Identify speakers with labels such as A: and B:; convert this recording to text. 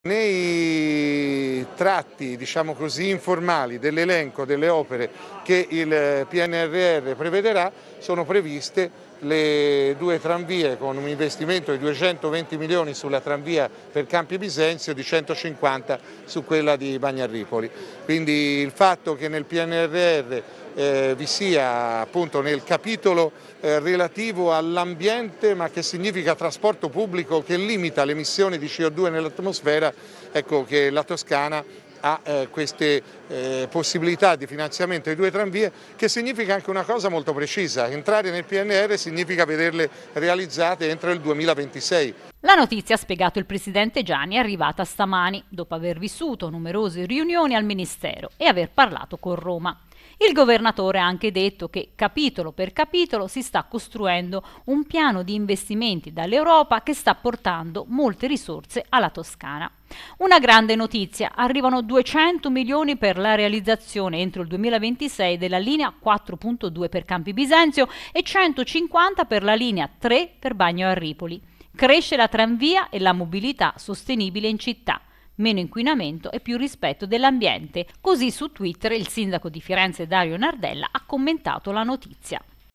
A: Nei tratti diciamo così, informali dell'elenco delle opere che il eh, PNRR prevederà sono previste le due tranvie con un investimento di 220 milioni sulla tranvia per Campi Bisenzio e di 150 su quella di Bagnarripoli. Quindi il fatto che nel PNRR eh, vi sia appunto nel capitolo eh, relativo all'ambiente ma che significa trasporto pubblico che limita le emissioni di CO2 nell'atmosfera, ecco che la Toscana a eh, queste eh, possibilità di finanziamento ai due tranvie che significa anche una cosa molto precisa, entrare nel PNR significa vederle realizzate entro il 2026.
B: La notizia, ha spiegato il presidente Gianni, è arrivata stamani dopo aver vissuto numerose riunioni al Ministero e aver parlato con Roma. Il governatore ha anche detto che capitolo per capitolo si sta costruendo un piano di investimenti dall'Europa che sta portando molte risorse alla Toscana. Una grande notizia, arrivano 200 milioni per la realizzazione entro il 2026 della linea 4.2 per Campi Bisenzio e 150 per la linea 3 per Bagno a Ripoli. Cresce la tranvia e la mobilità sostenibile in città meno inquinamento e più rispetto dell'ambiente. Così su Twitter il sindaco di Firenze Dario Nardella ha commentato la notizia.